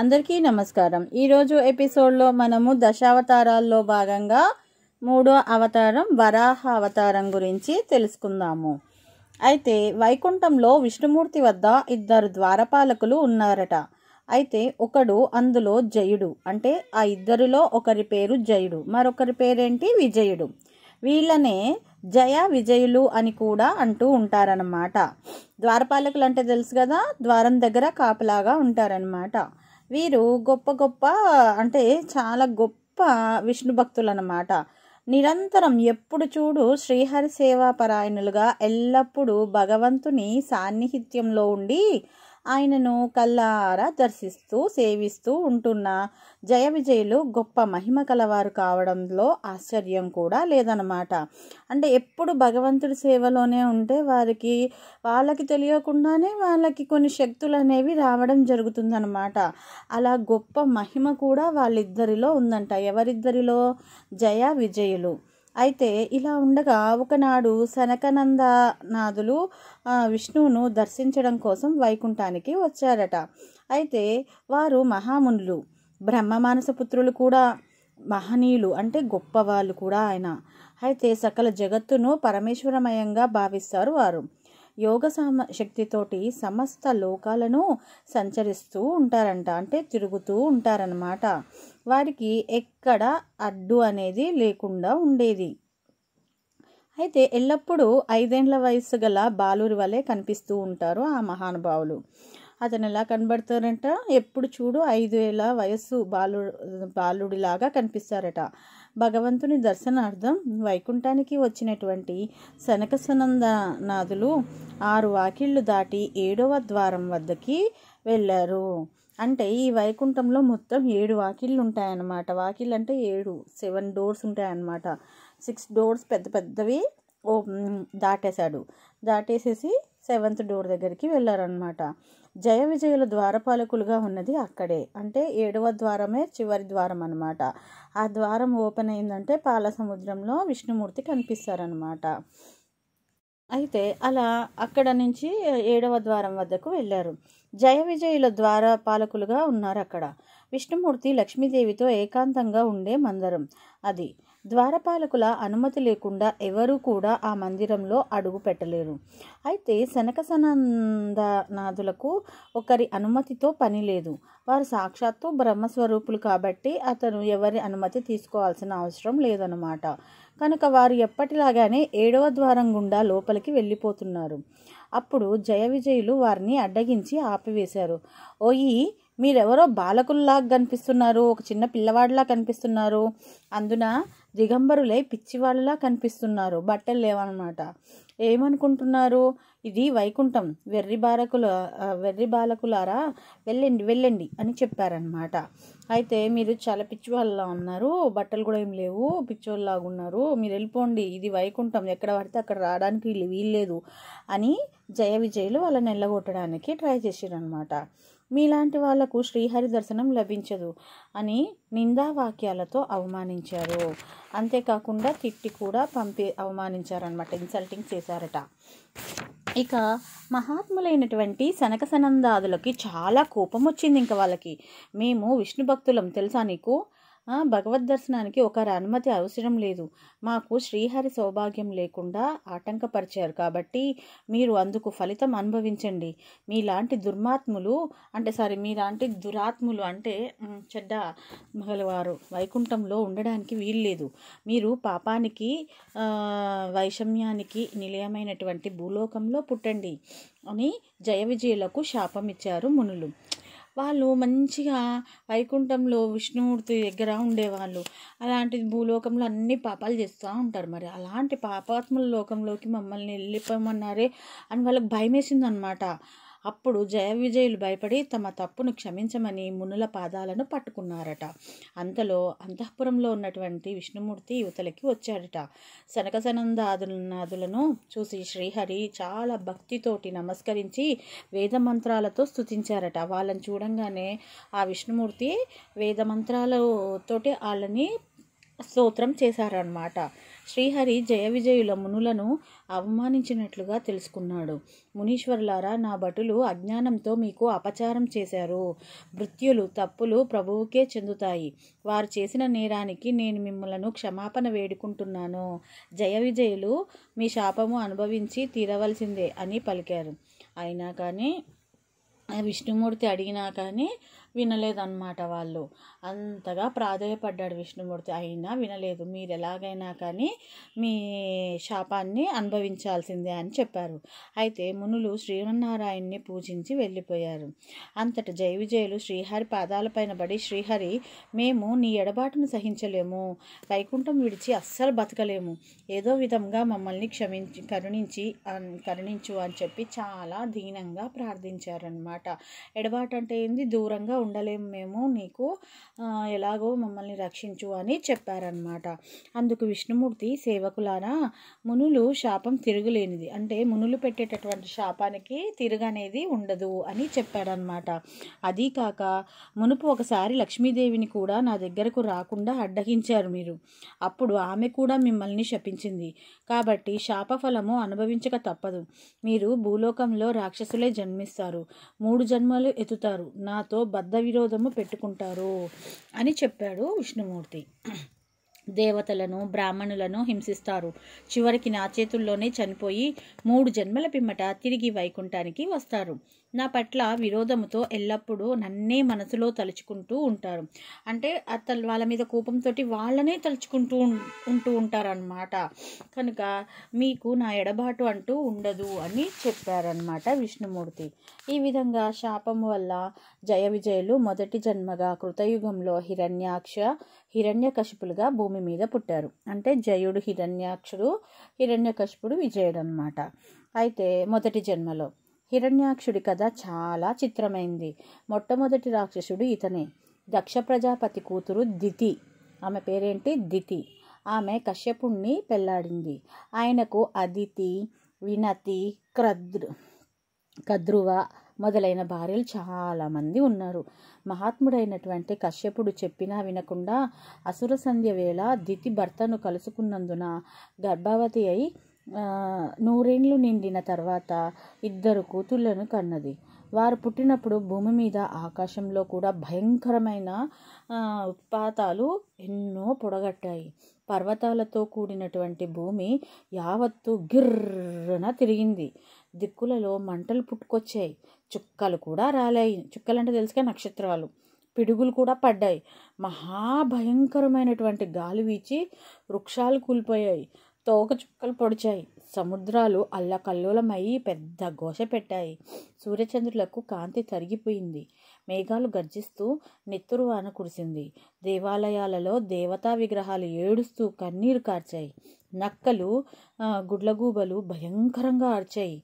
అందరికీ నమస్కారం ఈరోజు ఎపిసోడ్లో మనము దశావతారాల్లో భాగంగా మూడో అవతారం వరాహ అవతారం గురించి తెలుసుకుందాము అయితే వైకుంఠంలో విష్ణుమూర్తి వద్ద ఇద్దరు ద్వారపాలకులు ఉన్నారట అయితే ఒకడు అందులో జయుడు అంటే ఆ ఇద్దరిలో ఒకరి పేరు జయుడు మరొకరి పేరేంటి విజయుడు వీళ్ళనే జయ విజయులు అని కూడా అంటూ ఉంటారనమాట ద్వారపాలకులు అంటే తెలుసు కదా ద్వారం దగ్గర కాపలాగా ఉంటారనమాట వీరు గొప్ప గొప్ప అంటే చాలా గొప్ప విష్ణు భక్తులు అన్నమాట నిరంతరం ఎప్పుడు చూడు శ్రీహరి సేవా పరాయణులుగా ఎల్లప్పుడూ భగవంతుని సాన్నిహిత్యంలో ఉండి ఆయనను కళ్ళారా దర్శిస్తూ సేవిస్తూ ఉంటున్న జయ విజయులు గొప్ప మహిమ కలవారు కావడంలో ఆశ్చర్యం కూడా లేదనమాట అంటే ఎప్పుడు భగవంతుడి సేవలోనే ఉంటే వారికి వాళ్ళకి తెలియకుండానే వాళ్ళకి కొన్ని శక్తులు అనేవి రావడం జరుగుతుందనమాట అలా గొప్ప మహిమ కూడా వాళ్ళిద్దరిలో ఉందంట ఎవరిద్దరిలో జయ విజయులు అయితే ఇలా ఉండగా ఒకనాడు శనకనందనాథులు విష్ణువును దర్శించడం కోసం వైకుంఠానికి వచ్చారట అయితే వారు మహామునులు బ్రహ్మ మానస పుత్రులు కూడా మహనీయులు అంటే గొప్పవాళ్ళు కూడా ఆయన అయితే సకల జగత్తును పరమేశ్వరమయంగా భావిస్తారు వారు యోగ సమ శక్తితోటి సమస్త లోకాలను సంచరిస్తూ ఉంటారంట అంటే తిరుగుతూ ఉంటారనమాట వారికి ఎక్కడ అడ్డు అనేది లేకుండా ఉండేది అయితే ఎల్లప్పుడూ ఐదేండ్ల వయసు గల బాలూరి వలె కనిపిస్తూ ఉంటారు ఆ మహానుభావులు అతను ఎలా కనబడతారంట ఎప్పుడు చూడు ఐదు ఏళ్ళ వయస్సు బాలు బాలుడిలాగా కనిపిస్తారట భగవంతుని దర్శనార్థం వైకుంఠానికి వచ్చినటువంటి నాథులు ఆరు వాకిళ్ళు దాటి ఏడవ ద్వారం వద్దకి వెళ్ళారు అంటే ఈ వైకుంఠంలో మొత్తం ఏడు వాకిళ్ళు ఉంటాయన్నమాట వాకిళ్ళు అంటే ఏడు సెవెన్ డోర్స్ ఉంటాయన్నమాట సిక్స్ డోర్స్ పెద్ద పెద్దవి ఓ దాటేశాడు దాటేసేసి సెవెంత్ డోర్ దగ్గరికి వెళ్ళారనమాట జయ విజయుల ద్వారపాలకులుగా ఉన్నది అక్కడే అంటే ఏడవ ద్వారమే చివరి ద్వారం అనమాట ఆ ద్వారం ఓపెన్ అయిందంటే పాల సముద్రంలో విష్ణుమూర్తి కనిపిస్తారనమాట అయితే అలా అక్కడ నుంచి ఏడవ ద్వారం వద్దకు వెళ్ళారు జయ విజయుల ద్వారపాలకులుగా ఉన్నారు అక్కడ విష్ణుమూర్తి లక్ష్మీదేవితో ఏకాంతంగా ఉండే మందిరం అది ద్వారపాలకుల అనుమతి లేకుండా ఎవరూ కూడా ఆ మందిరంలో అడుగు పెట్టలేరు అయితే శనక సనందనాథులకు ఒకరి అనుమతితో పని లేదు వారు సాక్షాత్తు బ్రహ్మస్వరూపులు కాబట్టి అతను ఎవరి అనుమతి తీసుకోవాల్సిన అవసరం లేదనమాట కనుక వారు ఎప్పటిలాగానే ఏడవ ద్వారం గుండా లోపలికి వెళ్ళిపోతున్నారు అప్పుడు జయ విజయులు వారిని అడ్డగించి ఆపివేశారు ఓయి మీరెవరో బాలకుల్లాగా కనిపిస్తున్నారు ఒక చిన్న పిల్లవాడిలా కనిపిస్తున్నారు అందున దిగంబరులై పిచ్చివాళ్ళలా కనిపిస్తున్నారు బట్టలు లేవన్నమాట ఏమనుకుంటున్నారు ఇది వైకుంఠం వెర్రి బాలకుల వెర్రి బాలకులారా వెళ్ళండి వెళ్ళండి అని చెప్పారనమాట అయితే మీరు చాలా పిచ్చివాళ్ళలా ఉన్నారు బట్టలు కూడా ఏం లేవు పిచ్చోళ్ళలాగా ఉన్నారు మీరు వెళ్ళిపోండి ఇది వైకుంఠం ఎక్కడ పడితే అక్కడ రావడానికి వీళ్ళు వీల్లేదు అని జయ విజయులు వాళ్ళని వెళ్ళగొట్టడానికి ట్రై చేసారనమాట మీలాంటి వాళ్లకు శ్రీహరి దర్శనం లభించదు అని నిందా వాక్యాలతో అవమానించారు అంతేకాకుండా తిట్టి కూడా పంపి అవమానించారనమాట ఇన్సల్టింగ్ చేశారట ఇక మహాత్ములైనటువంటి సనక సనందాదులకి చాలా కోపం వచ్చింది ఇంకా వాళ్ళకి మేము విష్ణు భక్తులం తెలుసా నీకు భగవద్ దర్శనానికి ఒకరి అనుమతి అవసరం లేదు మాకు శ్రీహరి సౌభాగ్యం లేకుండా ఆటంకపరిచారు కాబట్టి మీరు అందుకు ఫలితం అనుభవించండి మీలాంటి దుర్మాత్ములు అంటే సారీ మీలాంటి దురాత్ములు అంటే చెడ్డ మగలవారు వైకుంఠంలో ఉండడానికి వీల్లేదు మీరు పాపానికి వైషమ్యానికి నిలయమైనటువంటి భూలోకంలో పుట్టండి అని జయ విజయులకు ఇచ్చారు మునులు వాళ్ళు మంచిగా వైకుంఠంలో విష్ణుమూర్తి దగ్గర ఉండేవాళ్ళు అలాంటిది భూలోకంలో అన్ని పాపాలు చేస్తూ ఉంటారు మరి అలాంటి పాపాత్ముల లోకంలోకి మమ్మల్ని వెళ్ళిపోమన్నారే అని వాళ్ళకి భయం అనమాట అప్పుడు జయ విజయులు భయపడి తమ తప్పును క్షమించమని మునుల పాదాలను పట్టుకున్నారట అంతలో అంతఃపురంలో ఉన్నటువంటి విష్ణుమూర్తి యువతలకి వచ్చాడట శనకసనందాదులనాదులను చూసి శ్రీహరి చాలా భక్తితోటి నమస్కరించి వేద మంత్రాలతో స్థుతించారట వాళ్ళని చూడంగానే ఆ విష్ణుమూర్తి వేద మంత్రాలతోటి వాళ్ళని స్తోత్రం చేశారనమాట శ్రీహరి జయ విజయుల మునులను అవమానించినట్లుగా తెలుసుకున్నాడు మునీశ్వరులారా నా భటులు అజ్ఞానంతో మీకు అపచారం చేశారు మృత్యులు తప్పులు ప్రభువుకే చెందుతాయి వారు చేసిన నేరానికి నేను మిమ్మలను క్షమాపణ వేడుకుంటున్నాను జయ విజయులు మీ శాపము అనుభవించి తీరవలసిందే అని పలికారు అయినా కానీ విష్ణుమూర్తి అడిగినా కానీ వినలేదన్నమాట వాళ్ళు అంతగా ప్రాధాయపడ్డాడు విష్ణుమూర్తి అయినా వినలేదు మీరు ఎలాగైనా కానీ మీ శాపాన్ని అనుభవించాల్సిందే అని చెప్పారు అయితే మునులు శ్రీమన్నారాయణ్ణి పూజించి వెళ్ళిపోయారు అంతట విజయులు శ్రీహరి పాదాలపైన బడి శ్రీహరి మేము నీ ఎడబాటును సహించలేము వైకుంఠం విడిచి అస్సలు బతకలేము ఏదో విధంగా మమ్మల్ని క్షమించి కరుణించి కరుణించు అని చెప్పి చాలా దీనంగా ప్రార్థించారనమాట ఎడబాటు అంటే ఏంది దూరంగా ఉండలేము మేము నీకు ఎలాగో మమ్మల్ని రక్షించు అని చెప్పారనమాట అందుకు విష్ణుమూర్తి సేవకులారా మునులు శాపం తిరుగులేనిది అంటే మునులు పెట్టేటటువంటి శాపానికి తిరగనేది ఉండదు అని చెప్పాడనమాట అదీ కాక మునుపు ఒకసారి లక్ష్మీదేవిని కూడా నా దగ్గరకు రాకుండా అడ్డగించారు మీరు అప్పుడు ఆమె కూడా మిమ్మల్ని శపించింది కాబట్టి శాపఫలము అనుభవించక తప్పదు మీరు భూలోకంలో రాక్షసులే జన్మిస్తారు మూడు జన్మలు ఎత్తుతారు నాతో బద్ధ విరోధము పెట్టుకుంటారు అని చెప్పాడు విష్ణుమూర్తి దేవతలను బ్రాహ్మణులను హింసిస్తారు చివరికి నా చేతుల్లోనే చనిపోయి మూడు జన్మల పిమ్మట తిరిగి వైకుంఠానికి వస్తారు నా పట్ల విరోధముతో ఎల్లప్పుడూ నన్నే మనసులో తలుచుకుంటూ ఉంటారు అంటే అతను వాళ్ళ మీద కోపంతో వాళ్ళనే తలుచుకుంటూ ఉంటూ ఉంటారనమాట కనుక మీకు నా ఎడబాటు అంటూ ఉండదు అని చెప్పారనమాట విష్ణుమూర్తి ఈ విధంగా శాపం వల్ల జయ విజయులు మొదటి జన్మగా కృతయుగంలో హిరణ్యాక్ష హిరణ్యకశిపులుగా భూమి మీద పుట్టారు అంటే జయుడు హిరణ్యాక్షుడు హిరణ్యకశిపుడు విజయుడు అనమాట అయితే మొదటి జన్మలో హిరణ్యాక్షుడి కథ చాలా చిత్రమైంది మొట్టమొదటి రాక్షసుడు ఇతనే దక్ష ప్రజాపతి కూతురు దితి ఆమె పేరేంటి దితి ఆమె కశ్యపుణ్ణి పెళ్లాడింది ఆయనకు అదితి వినతి క్రద్రు కద్రువ మొదలైన భార్యలు చాలామంది ఉన్నారు మహాత్ముడైనటువంటి కశ్యపుడు చెప్పినా వినకుండా అసుర సంధ్య వేళ దితి భర్తను కలుసుకున్నందున గర్భవతి అయి నూరేండ్లు నిండిన తర్వాత ఇద్దరు కూతుళ్లను కన్నది వారు పుట్టినప్పుడు భూమి మీద ఆకాశంలో కూడా భయంకరమైన ఉత్పాతాలు ఎన్నో పొడగట్టాయి పర్వతాలతో కూడినటువంటి భూమి యావత్తు గిర్రన తిరిగింది దిక్కులలో మంటలు పుట్టుకొచ్చాయి చుక్కలు కూడా రాలాయి చుక్కలంటే తెలుసుగా నక్షత్రాలు పిడుగులు కూడా పడ్డాయి మహాభయంకరమైనటువంటి గాలి వీచి వృక్షాలు కూలిపోయాయి తోక చుక్కలు పొడిచాయి సముద్రాలు అల్లకల్లోలమయ్యి పెద్ద ఘోష పెట్టాయి సూర్యచంద్రులకు కాంతి తరిగిపోయింది మేఘాలు గర్జిస్తూ నెత్తురు వాన కురిసింది దేవాలయాలలో దేవతా విగ్రహాలు ఏడుస్తూ కన్నీరు కార్చాయి నక్కలు గుడ్లగూబలు భయంకరంగా ఆర్చాయి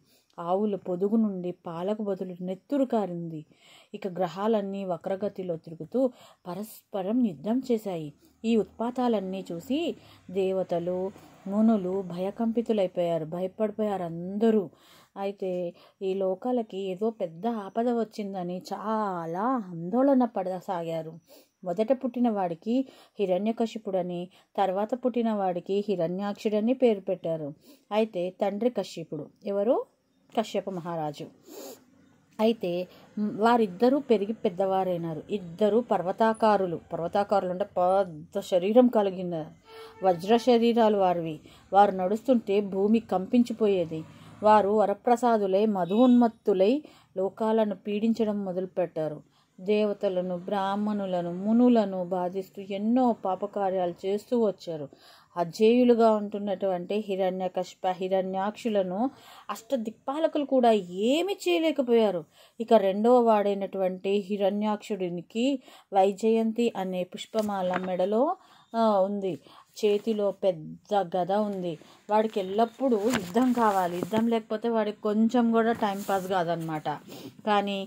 ఆవుల పొదుగు నుండి పాలకు బదులు నెత్తురు కారింది ఇక గ్రహాలన్నీ వక్రగతిలో తిరుగుతూ పరస్పరం యుద్ధం చేశాయి ఈ ఉత్పాతాలన్నీ చూసి దేవతలు మునులు భయకంపితులైపోయారు భయపడిపోయారు అందరూ అయితే ఈ లోకాలకి ఏదో పెద్ద ఆపద వచ్చిందని చాలా ఆందోళన పడసాగారు మొదట పుట్టిన వాడికి హిరణ్యకశిపుడని తర్వాత పుట్టిన వాడికి హిరణ్యాక్షుడని పేరు పెట్టారు అయితే తండ్రి కశ్యపుడు ఎవరు కశ్యప మహారాజు అయితే వారిద్దరూ పెరిగి పెద్దవారైనారు ఇద్దరు పర్వతాకారులు పర్వతాకారులు అంటే పెద్ద శరీరం కలిగిన వజ్ర శరీరాలు వారివి వారు నడుస్తుంటే భూమి కంపించిపోయేది వారు వరప్రసాదులై మధున్మత్తులై లోకాలను పీడించడం మొదలుపెట్టారు దేవతలను బ్రాహ్మణులను మునులను బాధిస్తూ ఎన్నో పాపకార్యాలు చేస్తూ వచ్చారు అజేయులుగా ఉంటున్నటువంటి హిరణ్యకష్ప హిరణ్యాక్షులను అష్టదిక్పాలకులు కూడా ఏమి చేయలేకపోయారు ఇక రెండవ వాడైనటువంటి హిరణ్యాక్షుడికి వైజయంతి అనే పుష్పమాల మెడలో ఉంది చేతిలో పెద్ద గద ఉంది వాడికి ఎల్లప్పుడూ యుద్ధం కావాలి యుద్ధం లేకపోతే వాడికి కొంచెం కూడా టైం పాస్ కాదనమాట కానీ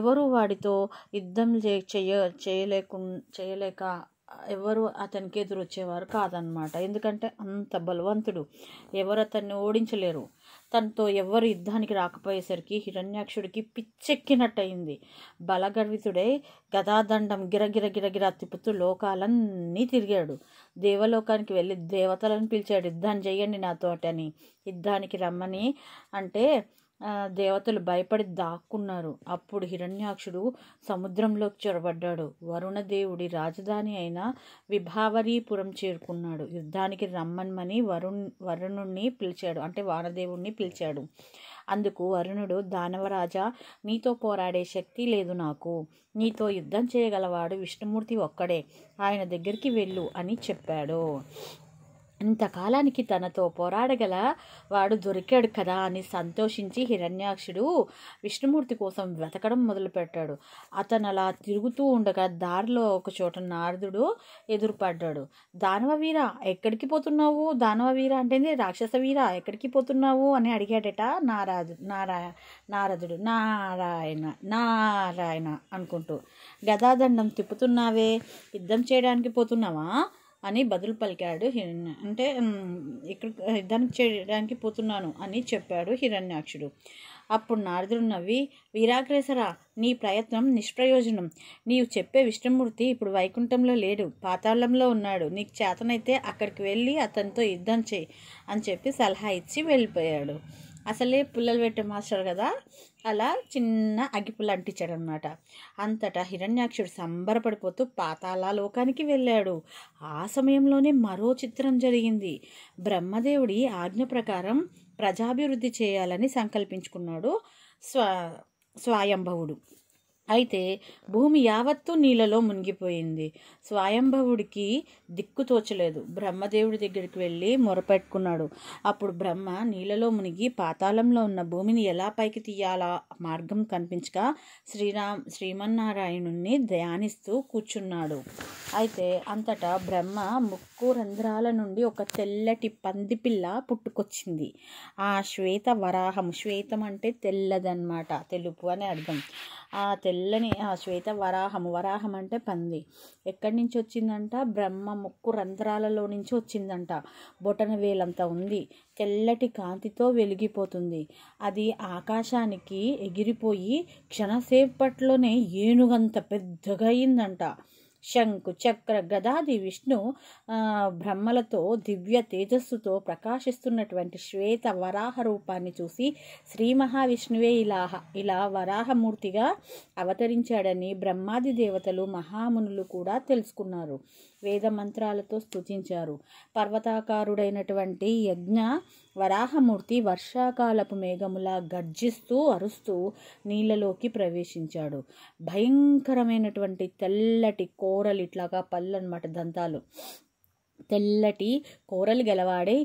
ఎవరు వాడితో యుద్ధం చేయ చేయలేకు చేయలేక ఎవరు అతనికి ఎదురు వచ్చేవారు కాదనమాట ఎందుకంటే అంత బలవంతుడు ఎవరు అతన్ని ఓడించలేరు తనతో ఎవరు యుద్ధానికి రాకపోయేసరికి హిరణ్యాక్షుడికి పిచ్చెక్కినట్టయింది బలగర్వితుడై గదాదండం గిరగిరగిరగిర తిప్పుతూ లోకాలన్నీ తిరిగాడు దేవలోకానికి వెళ్ళి దేవతలను పిలిచాడు యుద్ధాన్ని చేయండి నాతోటని యుద్ధానికి రమ్మని అంటే దేవతలు భయపడి దాక్కున్నారు అప్పుడు హిరణ్యాక్షుడు సముద్రంలోకి చొరబడ్డాడు వరుణదేవుడి రాజధాని అయిన విభావరీపురం చేరుకున్నాడు యుద్ధానికి రమ్మన్మని వరుణ్ వరుణుణ్ణి పిలిచాడు అంటే వానదేవుణ్ణి పిలిచాడు అందుకు వరుణుడు దానవరాజా నీతో పోరాడే శక్తి లేదు నాకు నీతో యుద్ధం చేయగలవాడు విష్ణుమూర్తి ఒక్కడే ఆయన దగ్గరికి వెళ్ళు అని చెప్పాడు ఇంతకాలానికి తనతో పోరాడగల వాడు దొరికాడు కదా అని సంతోషించి హిరణ్యాక్షుడు విష్ణుమూర్తి కోసం వెతకడం మొదలుపెట్టాడు అతను అలా తిరుగుతూ ఉండగా దారిలో ఒక చోట నారదుడు ఎదురుపడ్డాడు దానవవీర ఎక్కడికి పోతున్నావు దానవవీర అంటే రాక్షసవీర ఎక్కడికి పోతున్నావు అని అడిగాడట నారాదు నారా నారదుడు నారాయణ నారాయణ అనుకుంటూ గదాదండం తిప్పుతున్నావే యుద్ధం చేయడానికి పోతున్నావా అని బదులు పలికాడు హిరణ్య అంటే ఇక్కడ యుద్ధానికి చేయడానికి పోతున్నాను అని చెప్పాడు హిరణ్యాక్షుడు అప్పుడు నారదుడు నవ్వి వీరాగ్రేసరా నీ ప్రయత్నం నిష్ప్రయోజనం నీవు చెప్పే విష్ణుమూర్తి ఇప్పుడు వైకుంఠంలో లేడు పాతాళంలో ఉన్నాడు నీకు చేతనైతే అక్కడికి వెళ్ళి అతనితో యుద్ధం చేయి అని చెప్పి సలహా ఇచ్చి వెళ్ళిపోయాడు అసలే పుల్లలు పెట్టే మాస్టర్ కదా అలా చిన్న అగ్గిపుల్ల అంటించాడు అనమాట అంతటా హిరణ్యాక్షుడు సంబరపడిపోతూ పాతాల లోకానికి వెళ్ళాడు ఆ సమయంలోనే మరో చిత్రం జరిగింది బ్రహ్మదేవుడి ఆజ్ఞ ప్రకారం ప్రజాభివృద్ధి చేయాలని సంకల్పించుకున్నాడు స్వ స్వయంభవుడు అయితే భూమి యావత్తు నీళ్ళలో మునిగిపోయింది స్వయంభవుడికి దిక్కు తోచలేదు బ్రహ్మదేవుడి దగ్గరికి వెళ్ళి మొరపెట్టుకున్నాడు అప్పుడు బ్రహ్మ నీళ్ళలో మునిగి పాతాళంలో ఉన్న భూమిని ఎలా పైకి తీయాలా మార్గం కనిపించక శ్రీరామ్ శ్రీమన్నారాయణుణ్ణి ధ్యానిస్తూ కూర్చున్నాడు అయితే అంతటా బ్రహ్మ ముక్కు రంధ్రాల నుండి ఒక తెల్లటి పందిపిల్ల పుట్టుకొచ్చింది ఆ శ్వేత వరాహం శ్వేతం అంటే తెల్లదన్నమాట తెలుపు అని అర్థం ఆ తెల్లని ఆ శ్వేత వరాహము వరాహం అంటే పంది ఎక్కడి నుంచి వచ్చిందంట బ్రహ్మ ముక్కు రంధ్రాలలో నుంచి వచ్చిందంట బొటన వేలంతా ఉంది తెల్లటి కాంతితో వెలిగిపోతుంది అది ఆకాశానికి ఎగిరిపోయి క్షణసేపట్లోనే ఏనుగంత పెద్దగా అయిందంట శంకు చక్ర గదాది విష్ణు బ్రహ్మలతో దివ్య తేజస్సుతో ప్రకాశిస్తున్నటువంటి శ్వేత వరాహ రూపాన్ని చూసి శ్రీ మహావిష్ణువే ఇలాహ ఇలా వరాహమూర్తిగా అవతరించాడని బ్రహ్మాది దేవతలు మహామునులు కూడా తెలుసుకున్నారు వేద మంత్రాలతో స్థుతించారు పర్వతాకారుడైనటువంటి యజ్ఞ వరాహమూర్తి వర్షాకాలపు మేఘములా గర్జిస్తూ అరుస్తూ నీళ్ళలోకి ప్రవేశించాడు భయంకరమైనటువంటి తెల్లటి కోరలు ఇట్లాగా పళ్ళు అనమాట దంతాలు తెల్లటి కూరలు గెలవాడే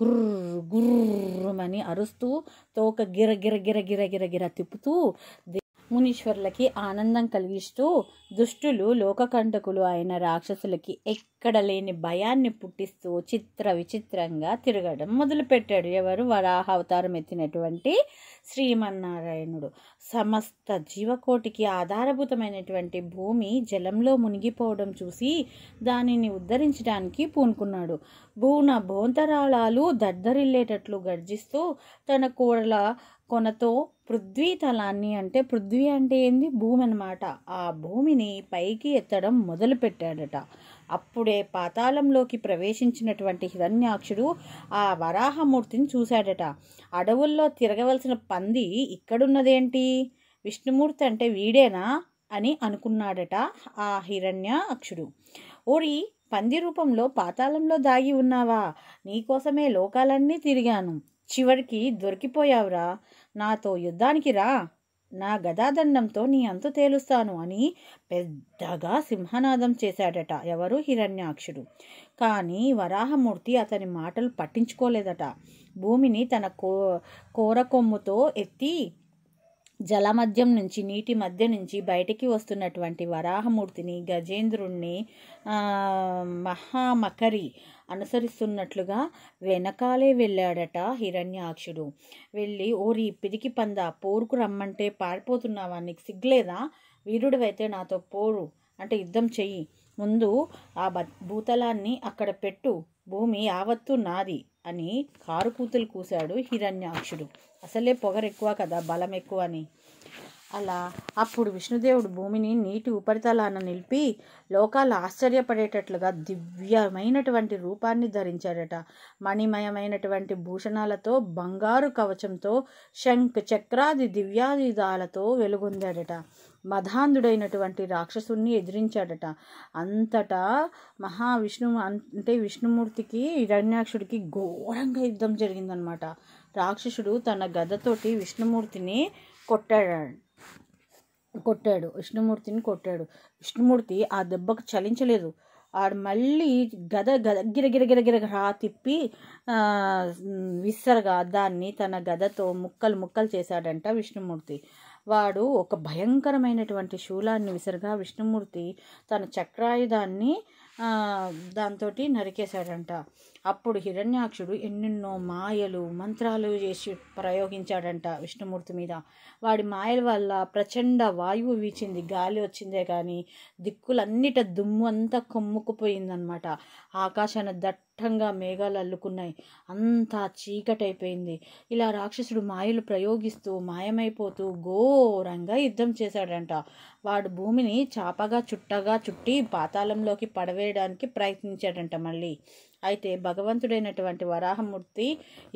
గుర్రు గుర్రమని అరుస్తూ తోక గిర గిర గిర గిర గిర గిర తిప్పుతూ మునీశ్వరులకి ఆనందం కలిగిస్తూ దుష్టులు లోకకంటకులు అయిన రాక్షసులకి ఎక్కడ లేని భయాన్ని పుట్టిస్తూ చిత్ర విచిత్రంగా తిరగడం మొదలుపెట్టాడు ఎవరు వరాహ అవతారం ఎత్తినటువంటి శ్రీమన్నారాయణుడు సమస్త జీవకోటికి ఆధారభూతమైనటువంటి భూమి జలంలో మునిగిపోవడం చూసి దానిని ఉద్ధరించడానికి పూనుకున్నాడు భూన భోంతరాళాలు దద్దరిల్లేటట్లు గర్జిస్తూ తన కోడల కొనతో పృథ్వీతలాన్ని అంటే పృథ్వీ అంటే ఏంది భూమి అనమాట ఆ భూమిని పైకి ఎత్తడం మొదలుపెట్టాడట అప్పుడే పాతాళంలోకి ప్రవేశించినటువంటి హిరణ్యాక్షుడు ఆ వరాహమూర్తిని చూశాడట అడవుల్లో తిరగవలసిన పంది ఇక్కడున్నదేంటి విష్ణుమూర్తి అంటే వీడేనా అని అనుకున్నాడట ఆ హిరణ్యాక్షుడు ఓరి పంది రూపంలో పాతాళంలో దాగి ఉన్నావా నీకోసమే లోకాలన్నీ తిరిగాను చివరికి దొరికిపోయావురా నాతో యుద్ధానికి రా నా గదాదండంతో నీ అంతు తేలుస్తాను అని పెద్దగా సింహనాదం చేశాడట ఎవరు హిరణ్యాక్షుడు కానీ వరాహమూర్తి అతని మాటలు పట్టించుకోలేదట భూమిని తన కో కోరకొమ్ముతో ఎత్తి జలమధ్యం నుంచి నీటి మధ్య నుంచి బయటికి వస్తున్నటువంటి వరాహమూర్తిని గజేంద్రుణ్ణి మహామకరి అనుసరిస్తున్నట్లుగా వెనకాలే వెళ్ళాడట హిరణ్యాక్షుడు వెళ్ళి ఓరి పిరికి పంద పోరుకు రమ్మంటే పారిపోతున్నావా నీకు సిగ్లేదా వీరుడివైతే నాతో పోరు అంటే యుద్ధం చెయ్యి ముందు ఆ భూతలాన్ని అక్కడ పెట్టు భూమి యావత్తు నాది అని కారు కూతులు కూశాడు హిరణ్యాక్షుడు అసలే పొగరెక్కువ కదా బలం ఎక్కువ అని అలా అప్పుడు విష్ణుదేవుడు భూమిని నీటి ఉపరితలాన నిలిపి లోకాలు ఆశ్చర్యపడేటట్లుగా దివ్యమైనటువంటి రూపాన్ని ధరించాడట మణిమయమైనటువంటి భూషణాలతో బంగారు కవచంతో శంఖ చక్రాది దివ్యాదిదాలతో వెలుగొందాడట మధాంధుడైనటువంటి రాక్షసుని ఎదిరించాడట అంతటా మహావిష్ణు అంటే విష్ణుమూర్తికి హిరణ్యాక్షుడికి ఘోరంగా యుద్ధం జరిగిందనమాట రాక్షసుడు తన గదతోటి విష్ణుమూర్తిని కొట్టాడు కొట్టాడు విష్ణుమూర్తిని కొట్టాడు విష్ణుమూర్తి ఆ దెబ్బకు చలించలేదు ఆడు మళ్ళీ గద గద గిరగిరగిరగిర రా తిప్పి విసరగా దాన్ని తన గదతో ముక్కలు ముక్కలు చేశాడంట విష్ణుమూర్తి వాడు ఒక భయంకరమైనటువంటి శూలాన్ని విసరగా విష్ణుమూర్తి తన చక్రాయుధాన్ని దాంతో నరికేశాడంట అప్పుడు హిరణ్యాక్షుడు ఎన్నెన్నో మాయలు మంత్రాలు చేసి ప్రయోగించాడంట విష్ణుమూర్తి మీద వాడి మాయల వల్ల ప్రచండ వాయువు వీచింది గాలి వచ్చిందే కానీ దిక్కులన్నిట దుమ్ము అంతా కొమ్ముకుపోయిందనమాట ఆకాశాన్ని దట్టంగా మేఘాలు అల్లుకున్నాయి అంతా చీకటైపోయింది ఇలా రాక్షసుడు మాయలు ప్రయోగిస్తూ మాయమైపోతూ ఘోరంగా యుద్ధం చేశాడంట వాడు భూమిని చాపగా చుట్టగా చుట్టి పాతాళంలోకి పడవేయడానికి ప్రయత్నించాడంట మళ్ళీ అయితే భగవంతుడైనటువంటి వరాహమూర్తి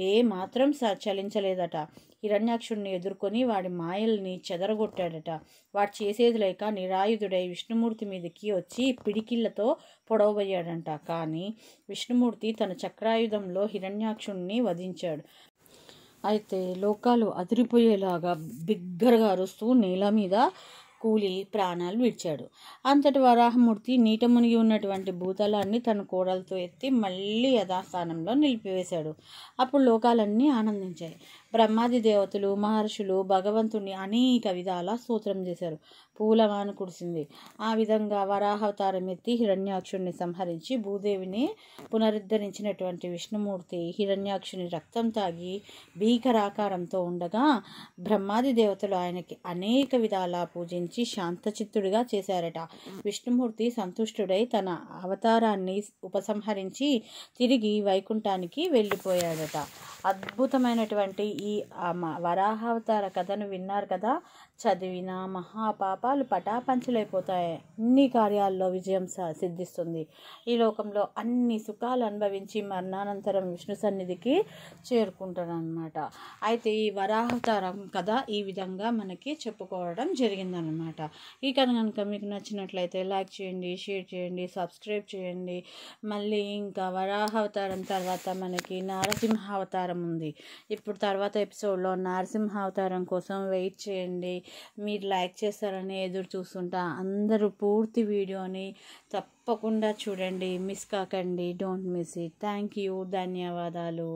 ఏ మాత్రం చలించలేదట హిరణ్యాక్షుడిని ఎదుర్కొని వాడి మాయల్ని చెదరగొట్టాడట వాడు చేసేది లేక నిరాయుధుడై విష్ణుమూర్తి మీదకి వచ్చి పిడికిళ్లతో పొడవబోయాడంట కానీ విష్ణుమూర్తి తన చక్రాయుధంలో హిరణ్యాక్షుణ్ణి వధించాడు అయితే లోకాలు అదిరిపోయేలాగా బిగ్గరగా అరుస్తూ నేల మీద కూలి ప్రాణాలు విడిచాడు అంతటి వరాహమూర్తి నీట మునిగి ఉన్నటువంటి భూతలాన్ని తన కోడలతో ఎత్తి మళ్ళీ యథాస్థానంలో నిలిపివేశాడు అప్పుడు లోకాలన్నీ ఆనందించాయి బ్రహ్మాది దేవతలు మహర్షులు భగవంతుని అనేక విధాల స్తోత్రం చేశారు పూలవాన కురిసింది ఆ విధంగా వరాహవతారం ఎత్తి హిరణ్యాక్షుణ్ణి సంహరించి భూదేవిని పునరుద్ధరించినటువంటి విష్ణుమూర్తి హిరణ్యాక్షుని రక్తం తాగి భీకరాకారంతో ఉండగా బ్రహ్మాది దేవతలు ఆయనకి అనేక విధాలా పూజించి శాంతచిత్తుడిగా చేశారట విష్ణుమూర్తి సంతుష్టుడై తన అవతారాన్ని ఉపసంహరించి తిరిగి వైకుంఠానికి వెళ్ళిపోయాడట అద్భుతమైనటువంటి ఈ వరాహావతార కథను విన్నారు కదా చదివిన మహాపాపాలు పటాపంచలైపోతాయి అన్ని కార్యాల్లో విజయం సిద్ధిస్తుంది ఈ లోకంలో అన్ని సుఖాలు అనుభవించి మరణానంతరం విష్ణు సన్నిధికి చేరుకుంటాడనమాట అయితే ఈ వరాహతరం కథ ఈ విధంగా మనకి చెప్పుకోవడం జరిగిందనమాట ఈ కథ కనుక మీకు నచ్చినట్లయితే లైక్ చేయండి షేర్ చేయండి సబ్స్క్రైబ్ చేయండి మళ్ళీ ఇంకా వరాహవతారం తర్వాత మనకి నారసింహావతారం ఉంది ఇప్పుడు తర్వాత ఎపిసోడ్లో నారసింహావతారం కోసం వెయిట్ చేయండి మీరు లైక్ చేస్తారని ఎదురు చూస్తుంటా అందరూ పూర్తి వీడియోని తప్పకుండా చూడండి మిస్ కాకండి don't miss it thank you ధన్యవాదాలు